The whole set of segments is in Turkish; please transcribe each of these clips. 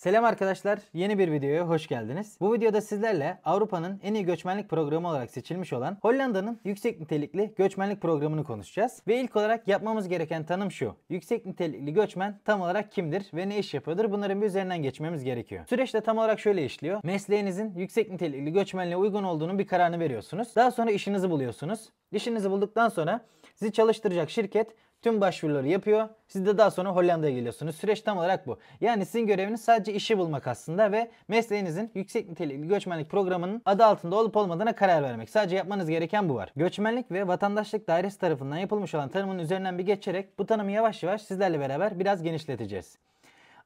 Selam arkadaşlar, yeni bir videoya hoş geldiniz. Bu videoda sizlerle Avrupa'nın en iyi göçmenlik programı olarak seçilmiş olan Hollanda'nın yüksek nitelikli göçmenlik programını konuşacağız. Ve ilk olarak yapmamız gereken tanım şu. Yüksek nitelikli göçmen tam olarak kimdir ve ne iş yapıyordur bunların bir üzerinden geçmemiz gerekiyor. Süreç de tam olarak şöyle işliyor. Mesleğinizin yüksek nitelikli göçmenliğe uygun olduğunun bir kararını veriyorsunuz. Daha sonra işinizi buluyorsunuz. İşinizi bulduktan sonra sizi çalıştıracak şirket tüm başvuruları yapıyor. Siz de daha sonra Hollanda'ya geliyorsunuz. Süreç tam olarak bu. Yani sizin göreviniz sadece işi bulmak aslında ve mesleğinizin yüksek nitelikli göçmenlik programının adı altında olup olmadığına karar vermek. Sadece yapmanız gereken bu var. Göçmenlik ve vatandaşlık dairesi tarafından yapılmış olan tanımın üzerinden bir geçerek bu tanımı yavaş yavaş sizlerle beraber biraz genişleteceğiz.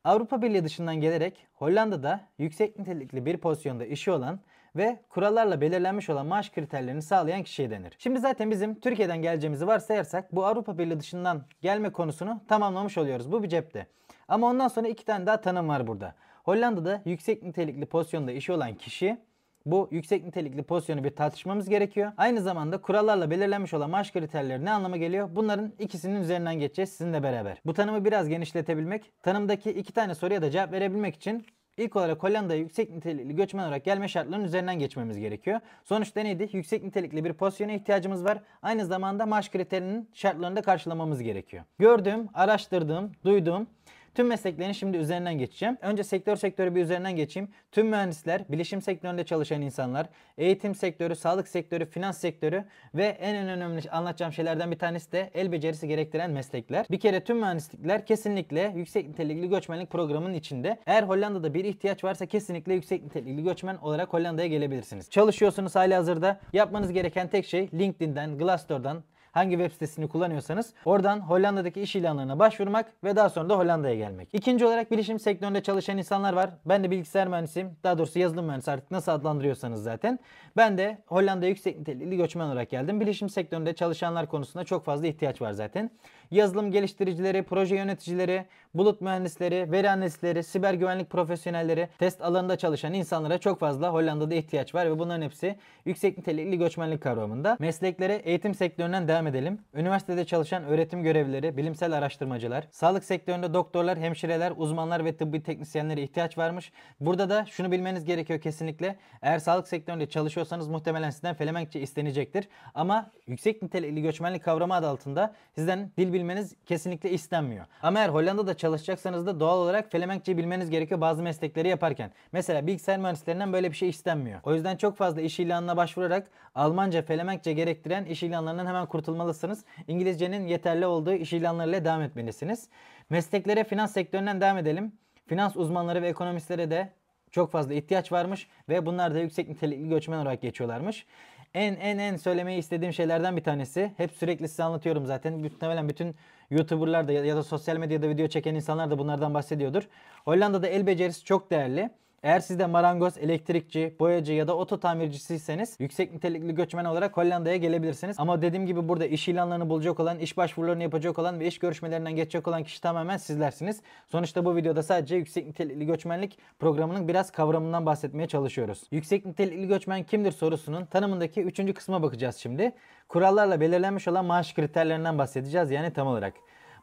Avrupa Birliği dışından gelerek Hollanda'da yüksek nitelikli bir pozisyonda işi olan ve kurallarla belirlenmiş olan maaş kriterlerini sağlayan kişiye denir. Şimdi zaten bizim Türkiye'den geleceğimizi varsayarsak bu Avrupa Birliği dışından gelme konusunu tamamlamış oluyoruz. Bu bir cepte. Ama ondan sonra iki tane daha tanım var burada. Hollanda'da yüksek nitelikli pozisyonda işi olan kişi bu yüksek nitelikli pozisyonu bir tartışmamız gerekiyor. Aynı zamanda kurallarla belirlenmiş olan maaş kriterleri ne anlama geliyor? Bunların ikisinin üzerinden geçeceğiz sizinle beraber. Bu tanımı biraz genişletebilmek, tanımdaki iki tane soruya da cevap verebilmek için İlk olarak Hollanda'ya yüksek nitelikli göçmen olarak gelme şartlarının üzerinden geçmemiz gerekiyor. Sonuçta neydi? Yüksek nitelikli bir pozisyona ihtiyacımız var. Aynı zamanda maaş kriterinin şartlarını da karşılamamız gerekiyor. Gördüğüm, araştırdığım, duyduğum Tüm mesleklerin şimdi üzerinden geçeceğim. Önce sektör sektörü bir üzerinden geçeyim. Tüm mühendisler, bilişim sektöründe çalışan insanlar, eğitim sektörü, sağlık sektörü, finans sektörü ve en önemli anlatacağım şeylerden bir tanesi de el becerisi gerektiren meslekler. Bir kere tüm mühendislikler kesinlikle yüksek nitelikli göçmenlik programının içinde. Eğer Hollanda'da bir ihtiyaç varsa kesinlikle yüksek nitelikli göçmen olarak Hollanda'ya gelebilirsiniz. Çalışıyorsunuz hali hazırda. Yapmanız gereken tek şey LinkedIn'den, Glassdoor'dan, hangi web sitesini kullanıyorsanız oradan Hollanda'daki iş ilanlarına başvurmak ve daha sonra da Hollanda'ya gelmek. İkinci olarak bilişim sektöründe çalışan insanlar var. Ben de bilgisayar mühendisiyim. Daha doğrusu yazılım mühendisi artık nasıl adlandırıyorsanız zaten. Ben de Hollanda'ya yüksek niteliği göçmen olarak geldim. Bilişim sektöründe çalışanlar konusunda çok fazla ihtiyaç var zaten. Yazılım geliştiricileri, proje yöneticileri, bulut mühendisleri, veri analistleri, siber güvenlik profesyonelleri, test alanında çalışan insanlara çok fazla Hollanda'da ihtiyaç var ve bunların hepsi yüksek nitelikli göçmenlik kavramında. Mesleklere eğitim sektöründen devam devam edelim. Üniversitede çalışan öğretim görevlileri, bilimsel araştırmacılar, sağlık sektöründe doktorlar, hemşireler, uzmanlar ve tıbbi teknisyenlere ihtiyaç varmış. Burada da şunu bilmeniz gerekiyor kesinlikle. Eğer sağlık sektöründe çalışıyorsanız muhtemelen sizden Felemenkçe istenecektir. Ama yüksek nitelikli göçmenlik kavramı adı altında sizden dil bilmeniz kesinlikle istenmiyor. Ama eğer Hollanda'da çalışacaksanız da doğal olarak Felemenkçe bilmeniz gerekiyor bazı meslekleri yaparken. Mesela bilgisayar mühendislerinden böyle bir şey istenmiyor. O yüzden çok fazla iş ilanına başvurarak Almanca, Felemenkçe gerektiren iş ilanlarından hemen kurtulabilirsiniz katılmalısınız. İngilizcenin yeterli olduğu iş ilanlarıyla devam etmelisiniz. Mesleklere finans sektöründen devam edelim. Finans uzmanları ve ekonomistlere de çok fazla ihtiyaç varmış ve bunlar da yüksek nitelikli göçmen olarak geçiyorlarmış. En en en söylemeyi istediğim şeylerden bir tanesi. Hep sürekli size anlatıyorum zaten. Muhtemelen bütün YouTuber'lar da ya da sosyal medyada video çeken insanlar da bunlardan bahsediyordur. Hollanda'da el becerisi çok değerli. Eğer siz de marangoz, elektrikçi, boyacı ya da oto tamircisiyseniz yüksek nitelikli göçmen olarak Hollanda'ya gelebilirsiniz. Ama dediğim gibi burada iş ilanlarını bulacak olan, iş başvurularını yapacak olan ve iş görüşmelerinden geçecek olan kişi tamamen sizlersiniz. Sonuçta bu videoda sadece yüksek nitelikli göçmenlik programının biraz kavramından bahsetmeye çalışıyoruz. Yüksek nitelikli göçmen kimdir sorusunun tanımındaki 3. kısma bakacağız şimdi. Kurallarla belirlenmiş olan maaş kriterlerinden bahsedeceğiz yani tam olarak.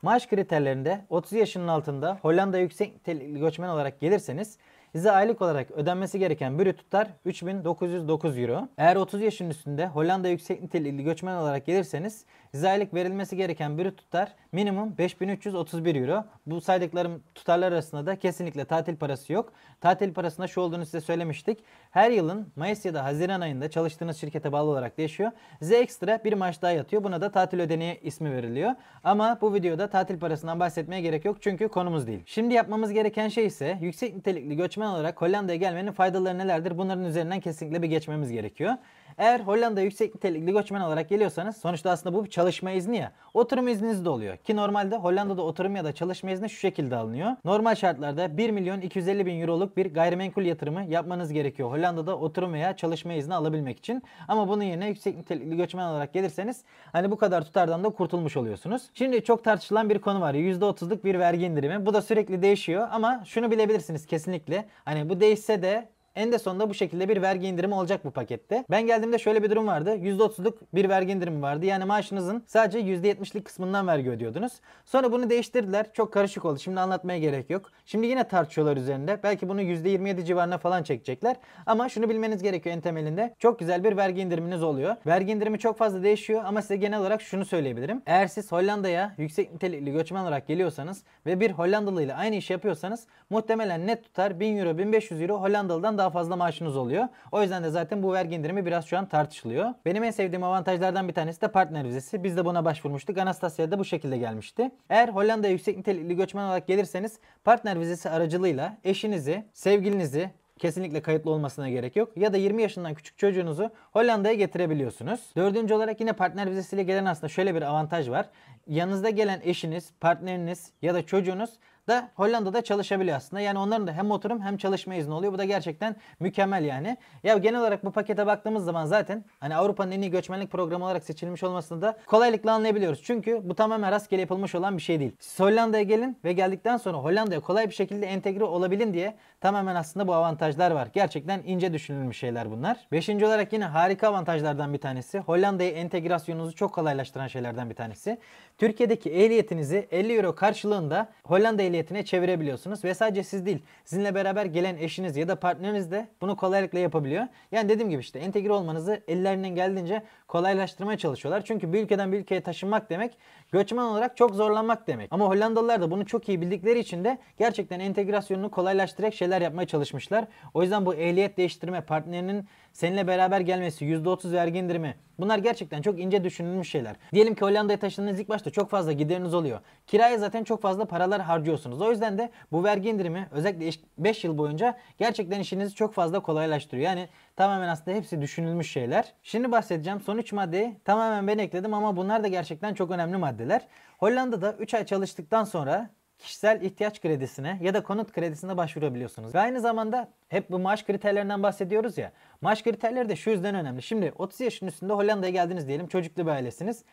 Maaş kriterlerinde 30 yaşının altında Hollanda yüksek nitelikli göçmen olarak gelirseniz Size aylık olarak ödenmesi gereken bürüt tutar 3909 euro. Eğer 30 yaşın üstünde Hollanda yüksek nitelikli göçmen olarak gelirseniz size aylık verilmesi gereken bürüt tutar minimum 5331 euro. Bu saydıklarım tutarlar arasında da kesinlikle tatil parası yok. Tatil parasında şu olduğunu size söylemiştik. Her yılın Mayıs ya da Haziran ayında çalıştığınız şirkete bağlı olarak değişiyor. Size ekstra bir maaş daha yatıyor. Buna da tatil ödeneği ismi veriliyor. Ama bu videoda tatil parasından bahsetmeye gerek yok çünkü konumuz değil. Şimdi yapmamız gereken şey ise yüksek nitelikli göçmen göçmen olarak Hollanda'ya gelmenin faydaları nelerdir? Bunların üzerinden kesinlikle bir geçmemiz gerekiyor. Eğer Hollanda yüksek nitelikli göçmen olarak geliyorsanız sonuçta aslında bu bir çalışma izni ya. Oturum izniniz de oluyor. Ki normalde Hollanda'da oturum ya da çalışma izni şu şekilde alınıyor. Normal şartlarda 1 milyon 250 bin euroluk bir gayrimenkul yatırımı yapmanız gerekiyor. Hollanda'da oturum veya çalışma izni alabilmek için. Ama bunun yerine yüksek nitelikli göçmen olarak gelirseniz hani bu kadar tutardan da kurtulmuş oluyorsunuz. Şimdi çok tartışılan bir konu var. %30'luk bir vergi indirimi. Bu da sürekli değişiyor ama şunu bilebilirsiniz kesinlikle. Hani bu değişse de en de sonunda bu şekilde bir vergi indirimi olacak bu pakette. Ben geldiğimde şöyle bir durum vardı. %30'luk bir vergi indirimi vardı. Yani maaşınızın sadece %70'lik kısmından vergi ödüyordunuz. Sonra bunu değiştirdiler. Çok karışık oldu. Şimdi anlatmaya gerek yok. Şimdi yine tartışıyorlar üzerinde. Belki bunu %27 civarına falan çekecekler. Ama şunu bilmeniz gerekiyor en temelinde. Çok güzel bir vergi indiriminiz oluyor. Vergi indirimi çok fazla değişiyor ama size genel olarak şunu söyleyebilirim. Eğer siz Hollanda'ya yüksek nitelikli göçmen olarak geliyorsanız ve bir Hollandalı ile aynı iş yapıyorsanız muhtemelen net tutar 1000 euro 1500 euro Hollandalı'dan daha fazla maaşınız oluyor. O yüzden de zaten bu vergi indirimi biraz şu an tartışılıyor. Benim en sevdiğim avantajlardan bir tanesi de partner vizesi. Biz de buna başvurmuştuk. da bu şekilde gelmişti. Eğer Hollanda'ya yüksek nitelikli göçmen olarak gelirseniz partner vizesi aracılığıyla eşinizi, sevgilinizi, kesinlikle kayıtlı olmasına gerek yok. Ya da 20 yaşından küçük çocuğunuzu Hollanda'ya getirebiliyorsunuz. Dördüncü olarak yine partner vizesiyle gelen aslında şöyle bir avantaj var yanınızda gelen eşiniz, partneriniz ya da çocuğunuz da Hollanda'da çalışabiliyor aslında. Yani onların da hem oturum hem çalışma izni oluyor. Bu da gerçekten mükemmel yani. Ya genel olarak bu pakete baktığımız zaman zaten hani Avrupa'nın en iyi göçmenlik programı olarak seçilmiş olmasını da kolaylıkla anlayabiliyoruz. Çünkü bu tamamen rastgele yapılmış olan bir şey değil. Siz Hollanda'ya gelin ve geldikten sonra Hollanda'ya kolay bir şekilde entegre olabilin diye tamamen aslında bu avantajlar var. Gerçekten ince düşünülmüş şeyler bunlar. Beşinci olarak yine harika avantajlardan bir tanesi. Hollanda'ya entegrasyonunuzu çok kolaylaştıran şeylerden bir tanesi. Türkiye'deki ehliyetinizi 50 euro karşılığında Hollanda ehliyetine çevirebiliyorsunuz. Ve sadece siz değil sizinle beraber gelen eşiniz ya da partneriniz de bunu kolaylıkla yapabiliyor. Yani dediğim gibi işte entegre olmanızı ellerinden geldiğince kolaylaştırmaya çalışıyorlar. Çünkü bir ülkeden bir ülkeye taşınmak demek göçmen olarak çok zorlanmak demek. Ama Hollandalılar da bunu çok iyi bildikleri için de gerçekten entegrasyonunu kolaylaştıracak şeyler yapmaya çalışmışlar. O yüzden bu ehliyet değiştirme partnerinin seninle beraber gelmesi, %30 vergi indirimi bunlar gerçekten çok ince düşünülmüş şeyler. Diyelim ki Hollanda'ya taşındığınız ilk başta çok fazla gideriniz oluyor. Kiraya zaten çok fazla paralar harcıyorsunuz. O yüzden de bu vergi indirimi özellikle 5 yıl boyunca gerçekten işinizi çok fazla kolaylaştırıyor. Yani tamamen aslında hepsi düşünülmüş şeyler. Şimdi bahsedeceğim son 3 maddeyi tamamen ben ekledim ama bunlar da gerçekten çok önemli maddeler. Hollanda'da 3 ay çalıştıktan sonra kişisel ihtiyaç kredisine ya da konut kredisine başvurabiliyorsunuz. Ve aynı zamanda hep bu maaş kriterlerinden bahsediyoruz ya. Maaş kriterleri de şu yüzden önemli. Şimdi 30 yaşın üstünde Hollanda'ya geldiniz diyelim. Çocuklu bir ailesiniz.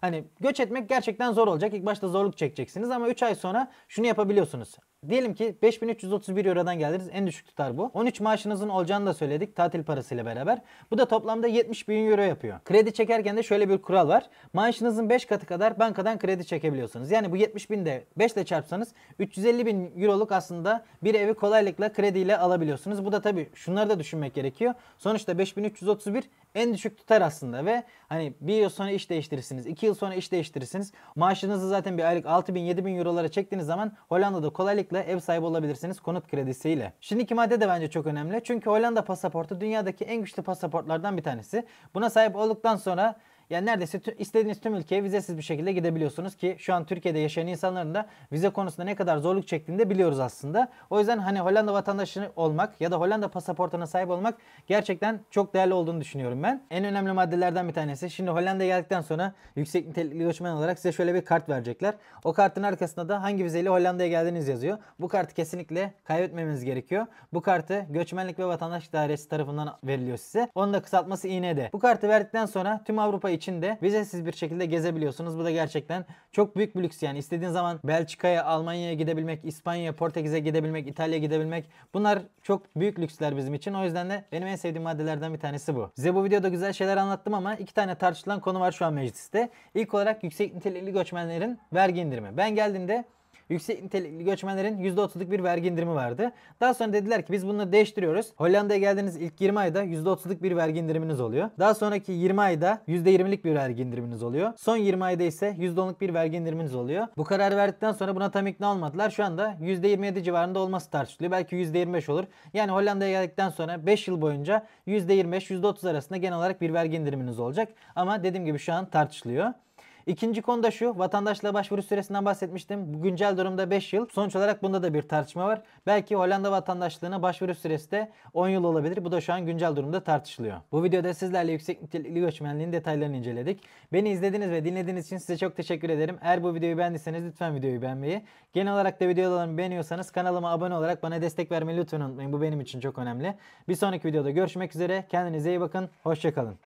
Hani göç etmek gerçekten zor olacak. İlk başta zorluk çekeceksiniz ama 3 ay sonra şunu yapabiliyorsunuz. Diyelim ki 5331 Euro'dan geldiniz. En düşük tutar bu. 13 maaşınızın olacağını da söyledik tatil parasıyla beraber. Bu da toplamda 70 bin Euro yapıyor. Kredi çekerken de şöyle bir kural var. Maaşınızın 5 katı kadar bankadan kredi çekebiliyorsunuz. Yani bu 70 bin de 5 ile çarpsanız 350 bin Euro'luk aslında bir evi kolaylıkla krediyle alabiliyorsunuz. Bu da tabii şunları da düşünmek gerekiyor. Sonuçta 5331 en düşük tutar aslında ve hani bir yıl sonra iş değiştirirsiniz. 2 yıl sonra iş değiştirirsiniz. Maaşınızı zaten bir aylık 6 bin 7 bin eurolara çektiğiniz zaman Hollanda'da kolaylıkla ev sahibi olabilirsiniz konut kredisiyle. Şimdiki madde de bence çok önemli. Çünkü Hollanda pasaportu dünyadaki en güçlü pasaportlardan bir tanesi. Buna sahip olduktan sonra yani neredeyse tüm, istediğiniz tüm ülkeye vizesiz bir şekilde gidebiliyorsunuz ki şu an Türkiye'de yaşayan insanların da vize konusunda ne kadar zorluk çektiğini de biliyoruz aslında. O yüzden hani Hollanda vatandaşı olmak ya da Hollanda pasaportuna sahip olmak gerçekten çok değerli olduğunu düşünüyorum ben. En önemli maddelerden bir tanesi. Şimdi Hollanda'ya geldikten sonra yüksek nitelikli göçmen olarak size şöyle bir kart verecekler. O kartın arkasında da hangi vizeyle Hollanda'ya geldiğiniz yazıyor. Bu kartı kesinlikle kaybetmemeniz gerekiyor. Bu kartı Göçmenlik ve Vatandaşlık Dairesi tarafından veriliyor size. Onun da kısaltması IND. Bu kartı verdikten sonra tüm Avrupa içinde vizesiz bir şekilde gezebiliyorsunuz. Bu da gerçekten çok büyük bir lüks yani. İstediğin zaman Belçika'ya, Almanya'ya gidebilmek, İspanya'ya, Portekiz'e gidebilmek, İtalya'ya gidebilmek bunlar çok büyük lüksler bizim için. O yüzden de benim en sevdiğim maddelerden bir tanesi bu. Size bu videoda güzel şeyler anlattım ama iki tane tartışılan konu var şu an mecliste. İlk olarak yüksek nitelikli göçmenlerin vergi indirimi. Ben geldiğimde yüksek nitelikli göçmenlerin %30'luk bir vergi indirimi vardı. Daha sonra dediler ki biz bunu değiştiriyoruz. Hollanda'ya geldiğiniz ilk 20 ayda %30'luk bir vergi indiriminiz oluyor. Daha sonraki 20 ayda %20'lik bir vergi indiriminiz oluyor. Son 20 ayda ise %10'luk bir vergi indiriminiz oluyor. Bu karar verdikten sonra buna tam ikna olmadılar. Şu anda %27 civarında olması tartışılıyor. Belki %25 olur. Yani Hollanda'ya geldikten sonra 5 yıl boyunca %25-%30 arasında genel olarak bir vergi indiriminiz olacak. Ama dediğim gibi şu an tartışılıyor. İkinci konu da şu. Vatandaşla başvuru süresinden bahsetmiştim. güncel durumda 5 yıl. Sonuç olarak bunda da bir tartışma var. Belki Hollanda vatandaşlığına başvuru süresi de 10 yıl olabilir. Bu da şu an güncel durumda tartışılıyor. Bu videoda sizlerle yüksek nitelikli göçmenliğin detaylarını inceledik. Beni izlediğiniz ve dinlediğiniz için size çok teşekkür ederim. Eğer bu videoyu beğendiyseniz lütfen videoyu beğenmeyi. Genel olarak da videolarımı beğeniyorsanız kanalıma abone olarak bana destek vermeyi lütfen unutmayın. Bu benim için çok önemli. Bir sonraki videoda görüşmek üzere. Kendinize iyi bakın. Hoşçakalın.